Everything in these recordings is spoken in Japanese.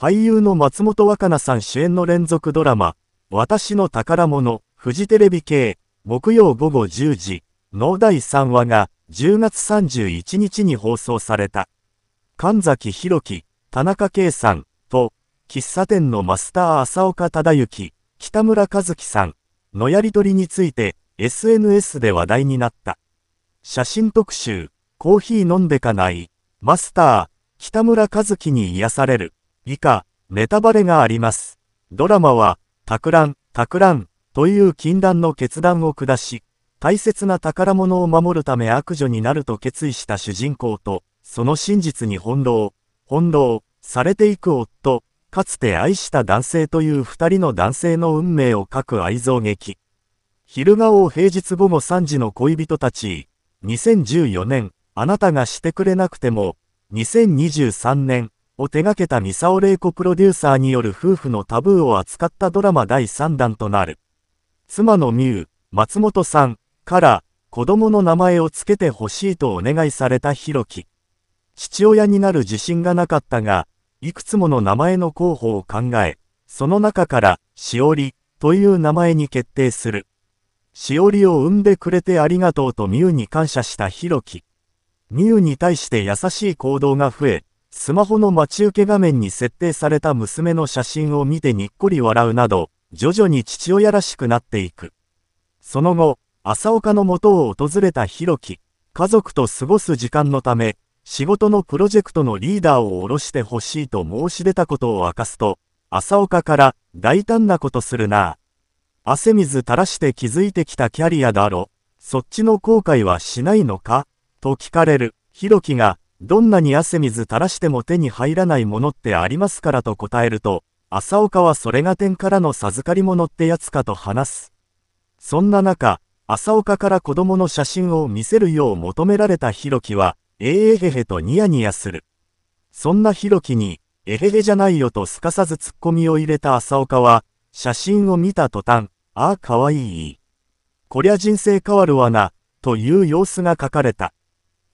俳優の松本若菜さん主演の連続ドラマ、私の宝物、フジテレビ系、木曜午後10時、の第3話が10月31日に放送された。神崎弘樹、田中圭さん、と、喫茶店のマスター浅岡忠幸、北村和樹さん、のやりとりについて、SNS で話題になった。写真特集、コーヒー飲んでかない、マスター、北村和樹に癒される。以下、ネタバレがあります。ドラマは、たくらん、たくらん、という禁断の決断を下し、大切な宝物を守るため悪女になると決意した主人公と、その真実に翻弄、翻弄、されていく夫、かつて愛した男性という二人の男性の運命を書く愛憎劇。昼顔を平日午後3時の恋人たち、2014年、あなたがしてくれなくても、2023年、を手掛けたミサオレイコプロデューサーによる夫婦のタブーを扱ったドラマ第3弾となる。妻のミュウ、松本さんから子供の名前を付けてほしいとお願いされたヒロキ。父親になる自信がなかったが、いくつもの名前の候補を考え、その中から、しおりという名前に決定する。しおりを産んでくれてありがとうとミュウに感謝したヒロキ。ミュウに対して優しい行動が増え、スマホの待ち受け画面に設定された娘の写真を見てにっこり笑うなど、徐々に父親らしくなっていく。その後、朝岡の元を訪れた弘樹、家族と過ごす時間のため、仕事のプロジェクトのリーダーを下ろしてほしいと申し出たことを明かすと、朝岡から大胆なことするな。汗水垂らして気づいてきたキャリアだろ。そっちの後悔はしないのかと聞かれる、弘樹が、どんなに汗水垂らしても手に入らないものってありますからと答えると、朝岡はそれが天からの授かり物ってやつかと話す。そんな中、朝岡から子供の写真を見せるよう求められた弘樹は、ええへへとニヤニヤする。そんな弘樹に、えへへじゃないよとすかさずツッコミを入れた朝岡は、写真を見た途端、ああかわいい。こりゃ人生変わるわな、という様子が書かれた。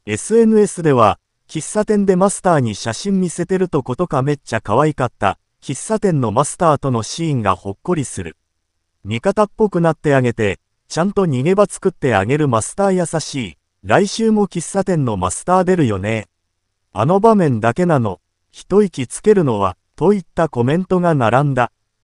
SNS では、喫茶店でマスターに写真見せてるとことかめっちゃ可愛かった。喫茶店のマスターとのシーンがほっこりする。味方っぽくなってあげて、ちゃんと逃げ場作ってあげるマスター優しい。来週も喫茶店のマスター出るよね。あの場面だけなの。一息つけるのは、といったコメントが並んだ。